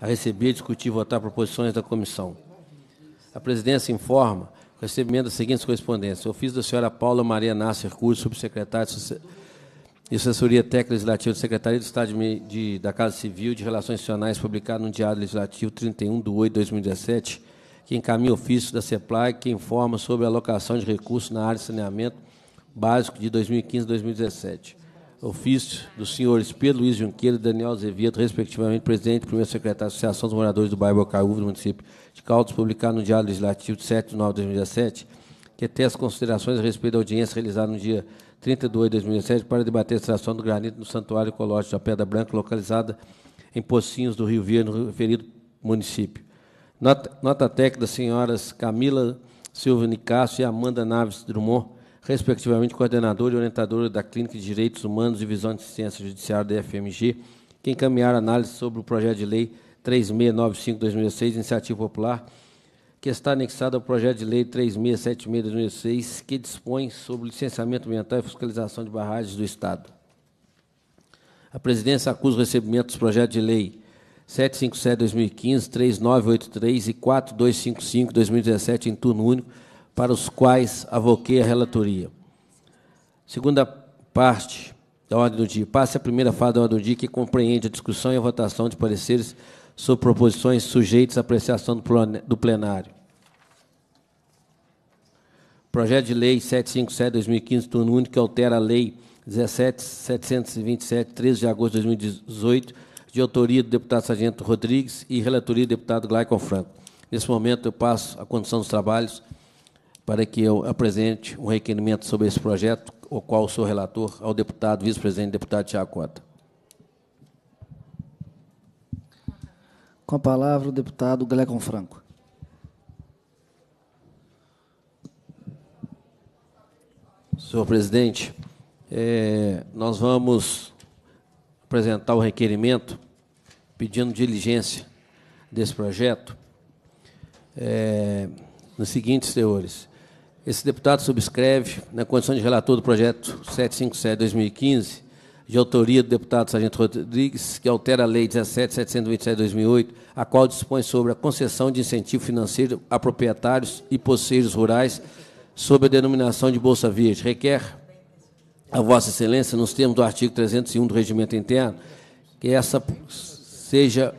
a receber, discutir e votar proposições da comissão. A presidência informa o recebimento das seguintes correspondências. Ofício da senhora Paula Maria Nasser Curso, subsecretária e assessoria técnica legislativa do Secretaria do Estado de, de, da Casa Civil de Relações Institucionais, publicado no Diário Legislativo 31 de 8 de 2017, que encaminha ofício da CEPLAG, que informa sobre a alocação de recursos na área de saneamento básico de 2015 2017 ofício dos senhores Pedro Luiz Junqueiro, e Daniel Azevedo, respectivamente, presidente e primeiro secretário da Associação dos Moradores do Bairro Bocaiúva, do município de Caldas, publicado no Diário Legislativo de 7 de nove de 2017, que até as considerações a respeito da audiência realizada no dia 32 de 2017 para debater a extração do granito no Santuário Ecológico da Pedra Branca, localizada em Pocinhos do Rio Verde, no referido município. Nota, nota técnica das senhoras Camila Silva Nicasso e Amanda Naves Drummond, respectivamente coordenador e orientadora da Clínica de Direitos Humanos, e visão de Ciência Judiciária da FMG, que encaminharam análise sobre o projeto de lei 3695-2006, iniciativa popular, que está anexado ao projeto de lei 3676-2006, que dispõe sobre licenciamento ambiental e fiscalização de barragens do Estado. A presidência acusa o recebimento dos projetos de lei 757-2015, 3983 e 4255-2017 em turno único, para os quais avoquei a relatoria. Segunda parte da ordem do dia. Passe a primeira fase da ordem do dia, que compreende a discussão e a votação de pareceres sobre proposições sujeitas à apreciação do plenário. Projeto de Lei 757-2015, turno único, que altera a Lei 17.727, 13 de agosto de 2018, de autoria do deputado Sargento Rodrigues e relatoria do deputado Glaicon Franco. Nesse momento, eu passo a condução dos trabalhos para que eu apresente um requerimento sobre esse projeto, o qual sou relator ao deputado, vice-presidente, deputado Tiago Cota. Com a palavra o deputado Glecon Franco. Senhor presidente, é, nós vamos apresentar o requerimento pedindo diligência desse projeto. É, nos seguintes teores. Esse deputado subscreve, na condição de relator do projeto 757-2015, de autoria do deputado Sargento Rodrigues, que altera a Lei 17.727-2008, a qual dispõe sobre a concessão de incentivo financeiro a proprietários e posseiros rurais sob a denominação de Bolsa Verde. Requer a Vossa Excelência, nos termos do artigo 301 do Regimento Interno, que essa, seja,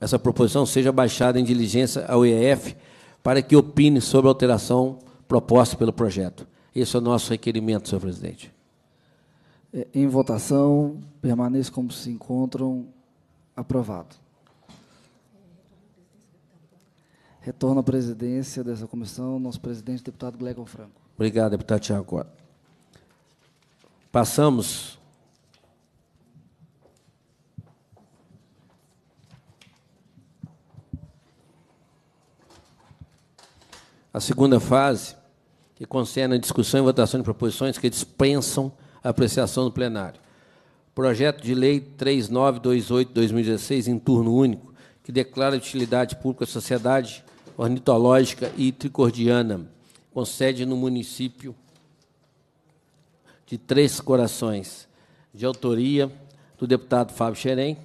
essa proposição seja baixada em diligência ao EF para que opine sobre a alteração proposta pelo projeto. Esse é o nosso requerimento, senhor presidente. É, em votação, permaneça como se encontram. Aprovado. Retorno à presidência dessa comissão, nosso presidente, deputado Glegon Franco. Obrigado, deputado Tiago Passamos à segunda fase que concerne a discussão e votação de proposições que dispensam a apreciação do plenário. Projeto de Lei 3928-2016, em turno único, que declara de utilidade pública a Sociedade Ornitológica e Tricordiana, com sede no município de Três Corações, de autoria do deputado Fábio Xerém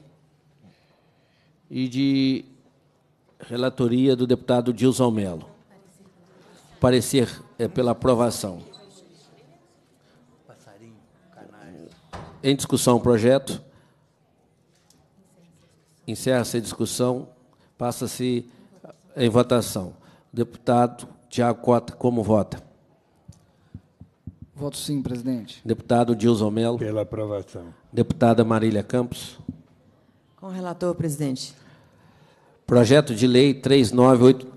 e de relatoria do deputado Dilson Melo parecer é, pela aprovação. Em discussão o projeto. Encerra-se a discussão. Passa-se eh, em votação. Deputado Tiago Cota, como vota? Voto sim, presidente. Deputado Dilson Melo. Pela aprovação. Deputada Marília Campos. Com o relator, presidente. Projeto de lei 3983.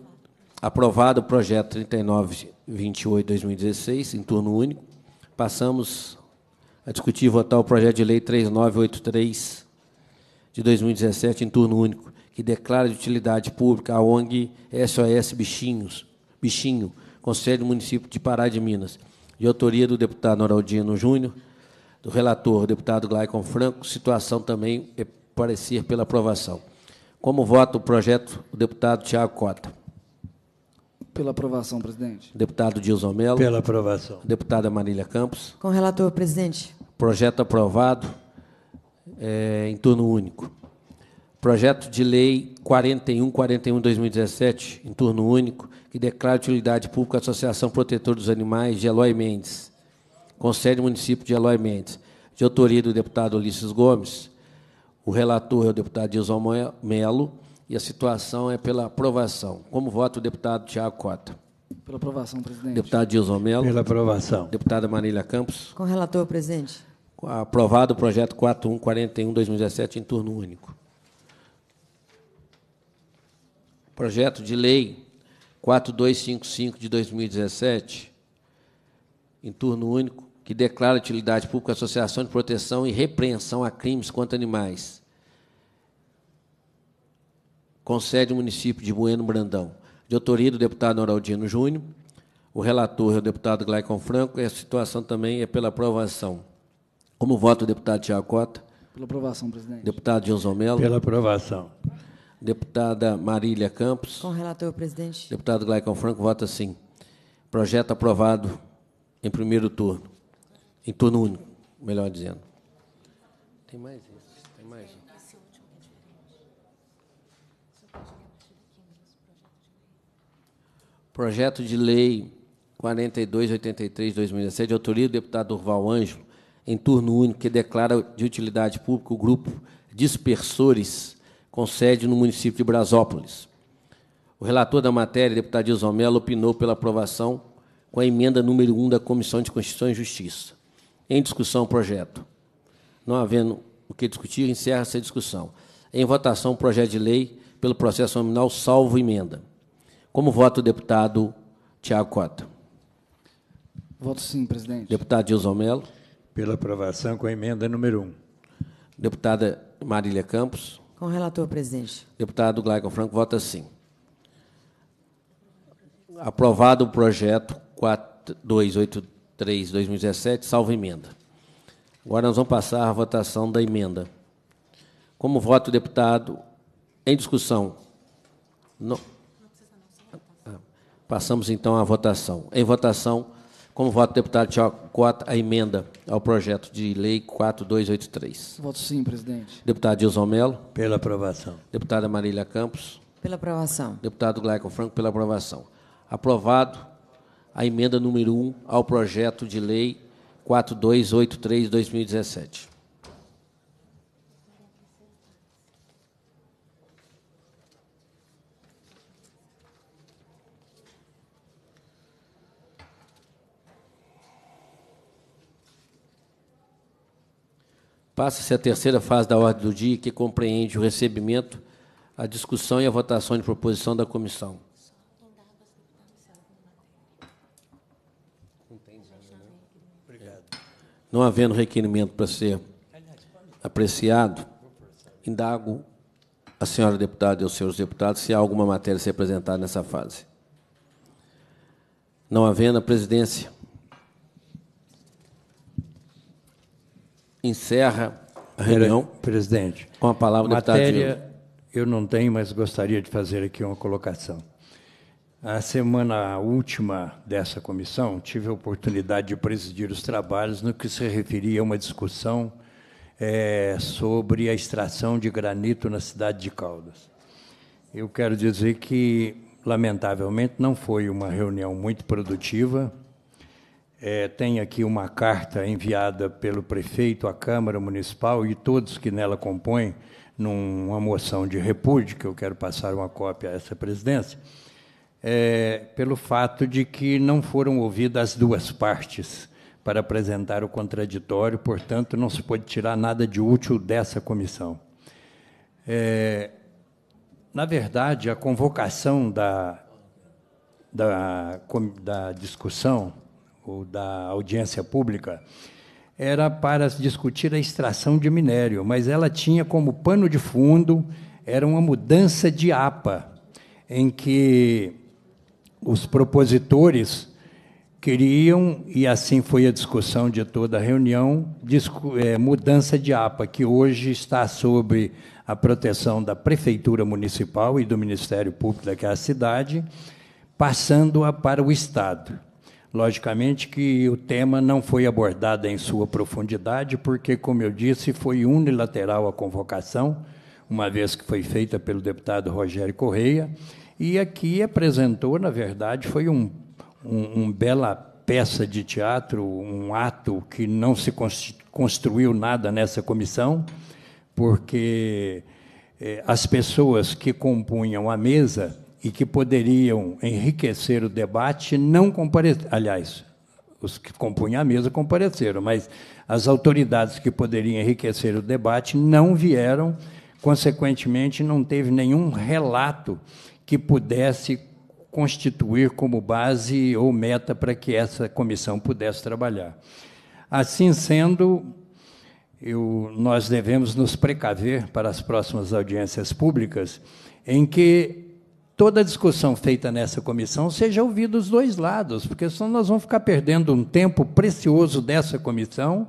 Aprovado o projeto 3928-2016, em turno único, passamos a discutir e votar o projeto de lei 3983 de 2017, em turno único, que declara de utilidade pública a ONG SOS Bichinhos, Bichinho, Conselho do Município de Pará de Minas, de autoria do deputado Noraldino Júnior, do relator, deputado Glaicon Franco, situação também é parecer pela aprovação. Como vota o projeto, o deputado Tiago Cota. Pela aprovação, presidente. Deputado Dilson Melo. Pela aprovação. Deputada Marília Campos. Com relator, presidente. Projeto aprovado é, em turno único. Projeto de Lei 4141-2017, em turno único, que declara utilidade pública a Associação Protetora dos Animais de Eloy Mendes, com sede município de Eloy Mendes, de autoria do deputado Ulisses Gomes. O relator é o deputado Dilson Melo e a situação é pela aprovação. Como vota o deputado Tiago Cota? Pela aprovação, presidente. Deputado Dilson Melo. Pela aprovação. Deputada Marília Campos. Com relator, presidente. Aprovado o projeto 4141-2017 em turno único. Projeto de lei 4255 de 2017, em turno único, que declara utilidade pública a Associação de Proteção e Repreensão a Crimes contra Animais com sede no município de Bueno Brandão, de autoria do deputado Noraldino Júnior. O relator é o deputado Glaicon Franco e a situação também é pela aprovação. Como vota o deputado Tiago Cota? Pela aprovação, presidente. Deputado Gilson Melo? Pela aprovação. Deputada Marília Campos. Com o relator, presidente. Deputado Glaicon Franco vota sim. Projeto aprovado em primeiro turno. Em turno único, melhor dizendo. Tem mais isso? Tem mais isso. Projeto de Lei 4283-2017, de autoria do deputado Orval Ângelo, em turno único, que declara de utilidade pública o grupo Dispersores, com sede no município de Brasópolis. O relator da matéria, deputado Dilson Mello, opinou pela aprovação com a emenda número 1 da Comissão de Constituição e Justiça. Em discussão, o projeto. Não havendo o que discutir, encerra-se a discussão. Em votação, o projeto de lei pelo processo nominal, salvo emenda. Como vota o deputado Tiago Cota? Voto sim, presidente. Deputado Dilson Melo. Pela aprovação com a emenda número 1. Deputada Marília Campos. Com o relator, presidente. Deputado Glaicon Franco, vota sim. Aprovado o projeto 4283-2017, salvo emenda. Agora nós vamos passar à votação da emenda. Como vota o deputado em discussão? Passamos então à votação. Em votação, como voto o deputado Tiago Cota, a emenda ao projeto de lei 4283. Voto sim, presidente. Deputado Dilson Mello. Pela aprovação. Deputada Marília Campos. Pela aprovação. Deputado Glaico Franco, pela aprovação. Aprovado a emenda número 1 ao projeto de lei 4283-2017. Passa-se a terceira fase da ordem do dia, que compreende o recebimento, a discussão e a votação de proposição da comissão. Não havendo requerimento para ser apreciado, indago a senhora deputada e os senhores deputados se há alguma matéria a ser apresentada nessa fase. Não havendo, a presidência encerra a reunião. Presidente, com a palavra matéria, eu não tenho, mas gostaria de fazer aqui uma colocação. A semana última dessa comissão, tive a oportunidade de presidir os trabalhos no que se referia a uma discussão é, sobre a extração de granito na cidade de Caldas. Eu quero dizer que, lamentavelmente, não foi uma reunião muito produtiva, é, tem aqui uma carta enviada pelo prefeito à Câmara Municipal e todos que nela compõem, numa moção de repúdio, que eu quero passar uma cópia a essa presidência, é, pelo fato de que não foram ouvidas as duas partes para apresentar o contraditório, portanto, não se pode tirar nada de útil dessa comissão. É, na verdade, a convocação da, da, da discussão da audiência pública, era para discutir a extração de minério, mas ela tinha como pano de fundo era uma mudança de APA, em que os propositores queriam, e assim foi a discussão de toda a reunião, é, mudança de APA, que hoje está sob a proteção da Prefeitura Municipal e do Ministério Público daquela cidade, passando-a para o Estado. Logicamente que o tema não foi abordado em sua profundidade, porque, como eu disse, foi unilateral a convocação, uma vez que foi feita pelo deputado Rogério Correia, e aqui apresentou, na verdade, foi um, um, um bela peça de teatro, um ato que não se construiu nada nessa comissão, porque eh, as pessoas que compunham a mesa e que poderiam enriquecer o debate não compareceram. Aliás, os que compunham a mesa compareceram, mas as autoridades que poderiam enriquecer o debate não vieram, consequentemente, não teve nenhum relato que pudesse constituir como base ou meta para que essa comissão pudesse trabalhar. Assim sendo, eu, nós devemos nos precaver para as próximas audiências públicas, em que toda a discussão feita nessa comissão seja ouvida dos dois lados, porque senão nós vamos ficar perdendo um tempo precioso dessa comissão,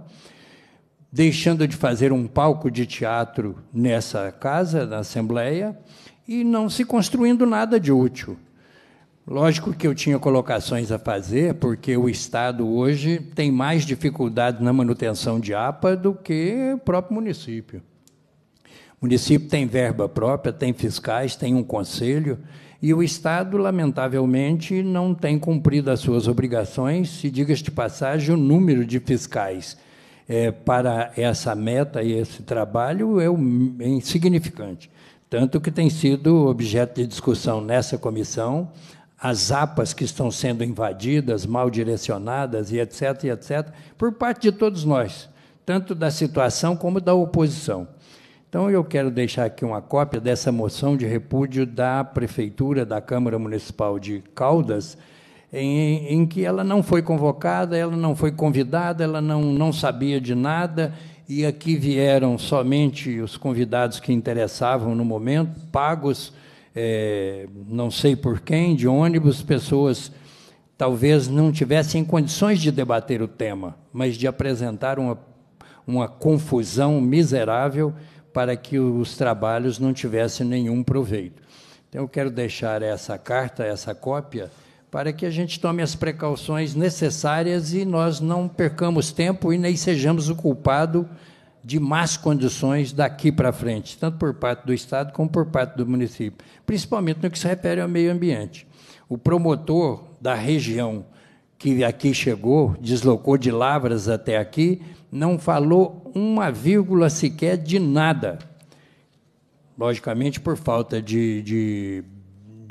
deixando de fazer um palco de teatro nessa casa, na Assembleia, e não se construindo nada de útil. Lógico que eu tinha colocações a fazer, porque o Estado hoje tem mais dificuldade na manutenção de APA do que o próprio município. O município tem verba própria, tem fiscais, tem um conselho, e o Estado, lamentavelmente, não tem cumprido as suas obrigações. Se diga-se de passagem, o número de fiscais é, para essa meta e esse trabalho é, é insignificante. Tanto que tem sido objeto de discussão nessa comissão as APAs que estão sendo invadidas, mal direcionadas e etc, e etc, por parte de todos nós, tanto da situação como da oposição. Então, eu quero deixar aqui uma cópia dessa moção de repúdio da Prefeitura da Câmara Municipal de Caldas, em, em, que ela não foi convocada, ela não foi convidada, ela não, não sabia de nada, e aqui vieram somente os convidados que interessavam no momento, pagos, é, não sei por quem, de ônibus, pessoas talvez não tivessem condições de debater o tema, mas de apresentar uma, uma confusão miserável para que os trabalhos não tivessem nenhum proveito. Então, eu quero deixar essa carta, essa cópia, para que a gente tome as precauções necessárias e nós não percamos tempo e nem sejamos o culpado de más condições daqui para frente, tanto por parte do Estado como por parte do município, principalmente no que se refere ao meio ambiente. O promotor da região que aqui chegou, deslocou de Lavras até aqui, não falou uma vírgula sequer de nada. Logicamente, por falta de, de,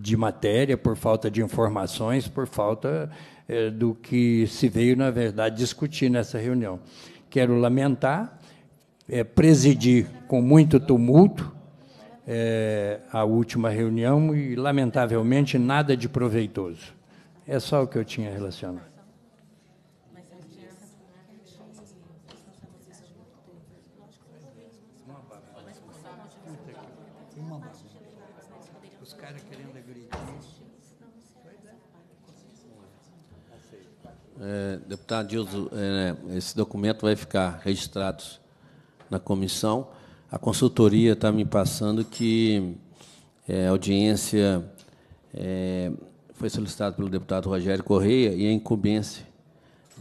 de matéria, por falta de informações, por falta é, do que se veio, na verdade, discutir nessa reunião. Quero lamentar, é, presidir com muito tumulto é, a última reunião e, lamentavelmente, nada de proveitoso. É só o que eu tinha relacionado. É, deputado Dilso, é, esse documento vai ficar registrado na comissão. A consultoria está me passando que é, a audiência é, foi solicitada pelo deputado Rogério Correia e a incumbência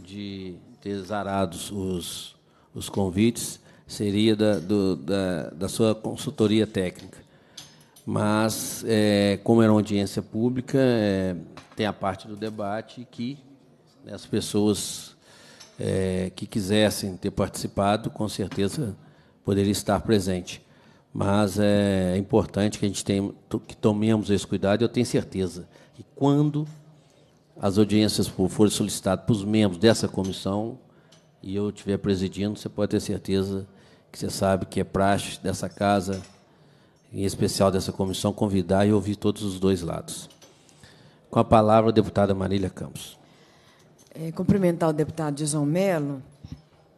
de ter zarados os, os convites seria da, do, da, da sua consultoria técnica. Mas, é, como era uma audiência pública, é, tem a parte do debate que né? As pessoas é, que quisessem ter participado, com certeza poderia estar presente. Mas é importante que a gente tenha, que tomemos esse cuidado. Eu tenho certeza que quando as audiências forem solicitadas para os membros dessa comissão e eu estiver presidindo, você pode ter certeza que você sabe que é praxe dessa casa, em especial dessa comissão, convidar e ouvir todos os dois lados. Com a palavra, a deputada Marília Campos. É, cumprimentar o deputado Dizon Melo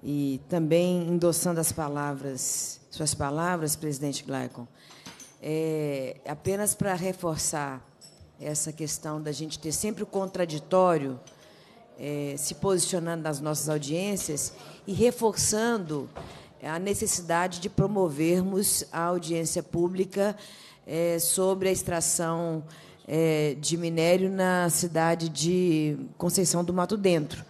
e também endossando as palavras, suas palavras, presidente Glaicon, é, apenas para reforçar essa questão da gente ter sempre o contraditório é, se posicionando nas nossas audiências e reforçando a necessidade de promovermos a audiência pública é, sobre a extração é, de minério na cidade de Conceição do Mato Dentro,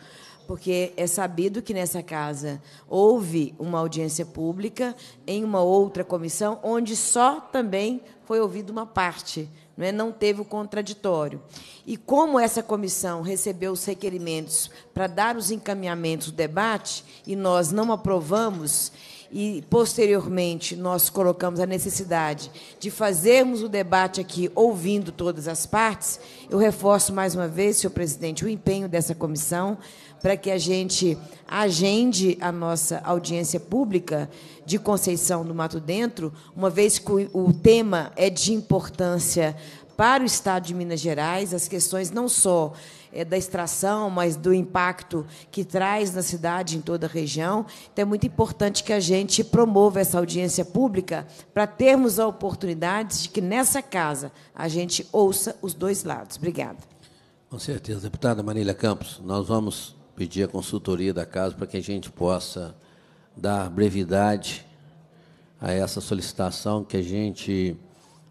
porque é sabido que nessa casa houve uma audiência pública em uma outra comissão, onde só também foi ouvida uma parte, não, é? não teve o contraditório. E como essa comissão recebeu os requerimentos para dar os encaminhamentos do debate e nós não aprovamos, e posteriormente nós colocamos a necessidade de fazermos o debate aqui ouvindo todas as partes, eu reforço mais uma vez, senhor presidente, o empenho dessa comissão para que a gente agende a nossa audiência pública de Conceição do Mato Dentro, uma vez que o tema é de importância para o Estado de Minas Gerais as questões não só é, da extração, mas do impacto que traz na cidade, em toda a região. Então, é muito importante que a gente promova essa audiência pública para termos a oportunidade de que, nessa casa, a gente ouça os dois lados. Obrigada. Com certeza. Deputada Marília Campos, nós vamos pedir a consultoria da casa para que a gente possa dar brevidade a essa solicitação que a gente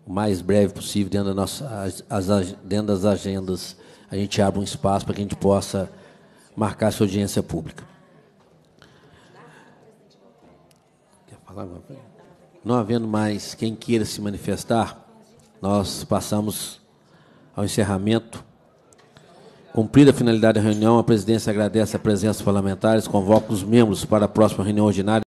o mais breve possível, dentro, da nossa, as, as, dentro das agendas, a gente abre um espaço para que a gente possa marcar essa audiência pública. Quer falar alguma coisa? Não havendo mais quem queira se manifestar, nós passamos ao encerramento. Cumprida a finalidade da reunião, a presidência agradece a presença dos parlamentares, convoca os membros para a próxima reunião ordinária.